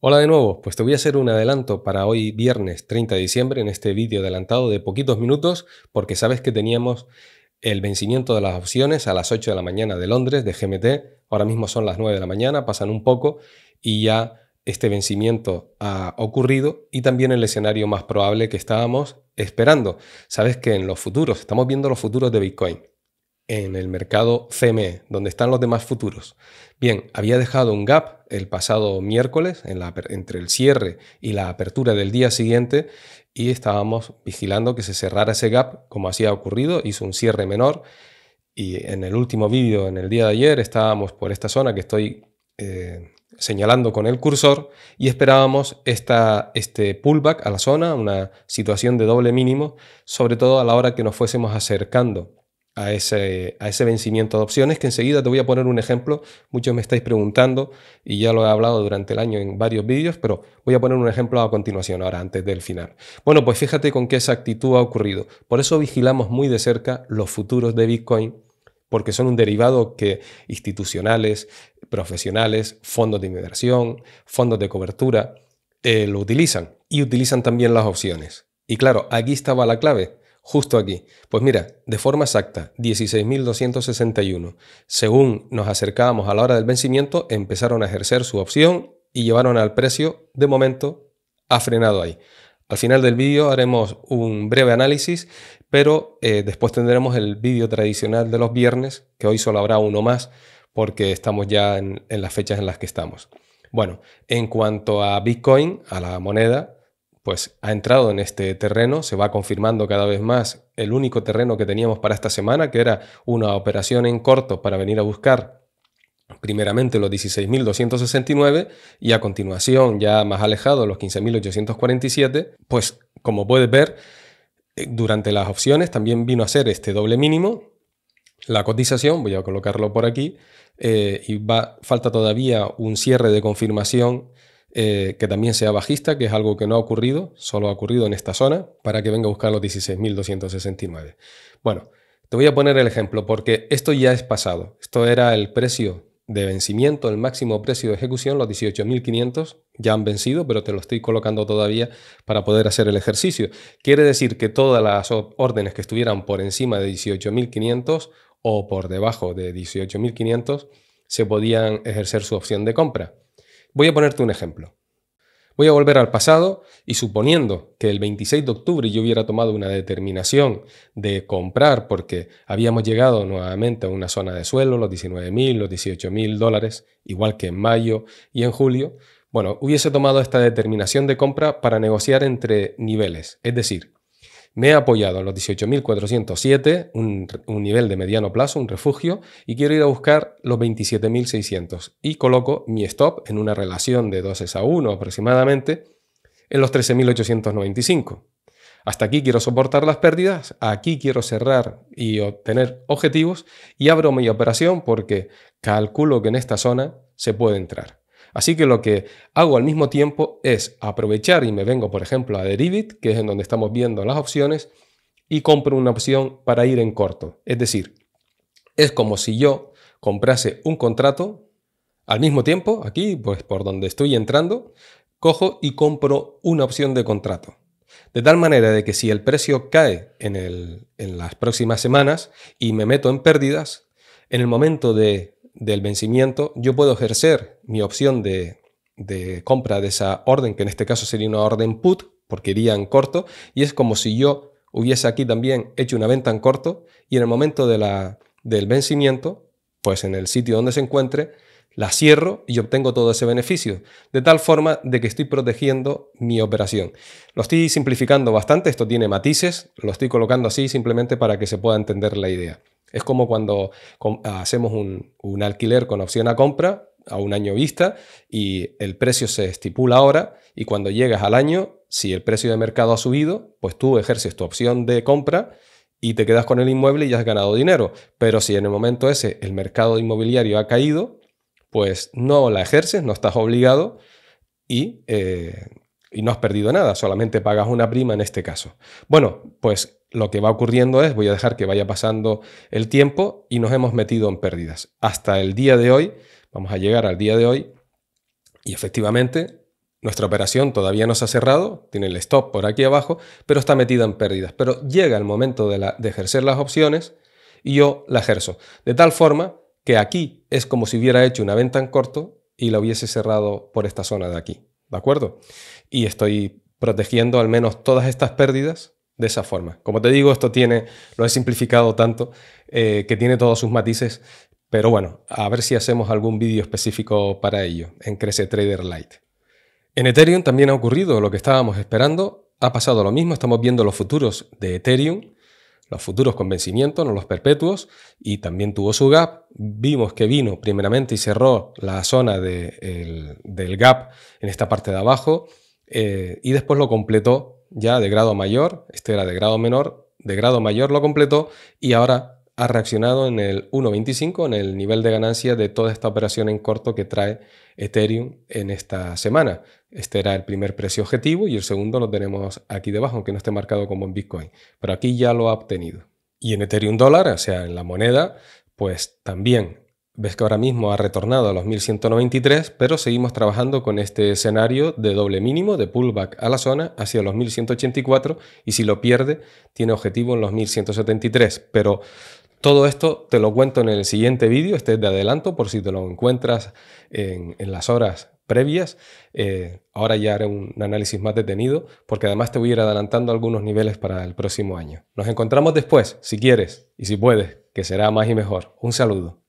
Hola de nuevo, pues te voy a hacer un adelanto para hoy viernes 30 de diciembre en este vídeo adelantado de poquitos minutos porque sabes que teníamos el vencimiento de las opciones a las 8 de la mañana de Londres de GMT, ahora mismo son las 9 de la mañana, pasan un poco y ya este vencimiento ha ocurrido y también el escenario más probable que estábamos esperando. Sabes que en los futuros, estamos viendo los futuros de Bitcoin en el mercado CME, donde están los demás futuros. Bien, había dejado un gap el pasado miércoles, entre el cierre y la apertura del día siguiente, y estábamos vigilando que se cerrara ese gap como hacía ocurrido, hizo un cierre menor. Y en el último vídeo, en el día de ayer, estábamos por esta zona que estoy eh, señalando con el cursor y esperábamos esta, este pullback a la zona, una situación de doble mínimo, sobre todo a la hora que nos fuésemos acercando a ese, a ese vencimiento de opciones, que enseguida te voy a poner un ejemplo. Muchos me estáis preguntando y ya lo he hablado durante el año en varios vídeos, pero voy a poner un ejemplo a continuación, ahora antes del final. Bueno, pues fíjate con qué exactitud ha ocurrido. Por eso vigilamos muy de cerca los futuros de Bitcoin, porque son un derivado que institucionales, profesionales, fondos de inversión, fondos de cobertura eh, lo utilizan y utilizan también las opciones. Y claro, aquí estaba la clave justo aquí. Pues mira, de forma exacta, 16.261. Según nos acercábamos a la hora del vencimiento, empezaron a ejercer su opción y llevaron al precio, de momento, ha frenado ahí. Al final del vídeo haremos un breve análisis, pero eh, después tendremos el vídeo tradicional de los viernes, que hoy solo habrá uno más, porque estamos ya en las fechas en las que estamos. Bueno, en cuanto a Bitcoin, a la moneda, pues ha entrado en este terreno, se va confirmando cada vez más el único terreno que teníamos para esta semana, que era una operación en corto para venir a buscar primeramente los 16.269 y a continuación ya más alejado los 15.847, pues como puedes ver, eh, durante las opciones también vino a ser este doble mínimo. La cotización, voy a colocarlo por aquí, eh, y va, falta todavía un cierre de confirmación eh, que también sea bajista, que es algo que no ha ocurrido, solo ha ocurrido en esta zona, para que venga a buscar los 16.269. Bueno, te voy a poner el ejemplo porque esto ya es pasado. Esto era el precio de vencimiento, el máximo precio de ejecución, los 18.500 ya han vencido, pero te lo estoy colocando todavía para poder hacer el ejercicio. Quiere decir que todas las órdenes que estuvieran por encima de 18.500 o por debajo de 18.500 se podían ejercer su opción de compra. Voy a ponerte un ejemplo. Voy a volver al pasado y suponiendo que el 26 de octubre yo hubiera tomado una determinación de comprar porque habíamos llegado nuevamente a una zona de suelo, los 19.000, los 18.000 dólares, igual que en mayo y en julio, bueno, hubiese tomado esta determinación de compra para negociar entre niveles, es decir, me he apoyado en los 18.407, un, nivel de mediano plazo, un refugio, y quiero ir a buscar los 27.600 y coloco mi stop en una relación de 12 a 1 aproximadamente en los 13.895. Hasta aquí quiero soportar las pérdidas, aquí quiero cerrar y obtener objetivos y abro mi operación porque calculo que en esta zona se puede entrar. Así que lo que hago al mismo tiempo es aprovechar y me vengo, por ejemplo, a Derivit, que es en donde estamos viendo las opciones, y compro una opción para ir en corto. Es decir, es como si yo comprase un contrato al mismo tiempo, aquí, pues por donde estoy entrando, cojo y compro una opción de contrato. De tal manera de que si el precio cae en, las próximas semanas y me meto en pérdidas, en el momento del vencimiento yo puedo ejercer mi opción de, compra de esa orden, que en este caso sería una orden put, porque iría en corto, y es como si yo hubiese aquí también hecho una venta en corto y en el momento de la, del vencimiento, pues en el sitio donde se encuentre, la cierro y obtengo todo ese beneficio, de tal forma de que estoy protegiendo mi operación. Lo estoy simplificando bastante, esto tiene matices, lo estoy colocando así simplemente para que se pueda entender la idea. Es como cuando hacemos un, un alquiler con opción a compra, a un año vista y el precio se estipula ahora y cuando llegas al año, si el precio de mercado ha subido, pues tú ejerces tu opción de compra y te quedas con el inmueble y ya has ganado dinero. Pero si en el momento ese el mercado inmobiliario ha caído, pues no la ejerces, no estás obligado y, eh, y no has perdido nada, solamente pagas una prima en este caso. Bueno, pues lo que va ocurriendo es, voy a dejar que vaya pasando el tiempo y nos hemos metido en pérdidas. Hasta el día de hoy Vamos a llegar al día de hoy y efectivamente nuestra operación todavía no se ha cerrado, tiene el stop por aquí abajo, pero está metida en pérdidas. Pero llega el momento de, ejercer las opciones y yo la ejerzo. De tal forma que aquí es como si hubiera hecho una venta en corto y la hubiese cerrado por esta zona de aquí. ¿De acuerdo? Y estoy protegiendo al menos todas estas pérdidas de esa forma. Como te digo, esto tiene, lo he simplificado tanto, eh, que tiene todos sus matices pero bueno, a ver si hacemos algún vídeo específico para ello en Crece Trader Lite. En Ethereum también ha ocurrido lo que estábamos esperando. Ha pasado lo mismo, estamos viendo los futuros de Ethereum, los futuros con vencimiento, no los perpetuos, y también tuvo su gap. Vimos que vino primeramente y cerró la zona del gap en esta parte de abajo, eh, y después lo completó ya de grado mayor, este era de grado menor, de grado mayor lo completó, y ahora ha reaccionado en el 1.25, en el nivel de ganancia de toda esta operación en corto que trae Ethereum en esta semana. Este era el primer precio objetivo y el segundo lo tenemos aquí debajo, aunque no esté marcado como en Bitcoin, pero aquí ya lo ha obtenido. Y en Ethereum dólar, o sea, en la moneda, pues también ves que ahora mismo ha retornado a los 1193, pero seguimos trabajando con este escenario de doble mínimo, de pullback a la zona hacia los 1184 y si lo pierde tiene objetivo en los 1173, pero todo esto te lo cuento en el siguiente vídeo, este es de adelanto por si te lo encuentras en, las horas previas. Eh, ahora ya haré un análisis más detenido porque además te voy a ir adelantando algunos niveles para el próximo año. Nos encontramos después, si quieres y si puedes, que será más y mejor. Un saludo.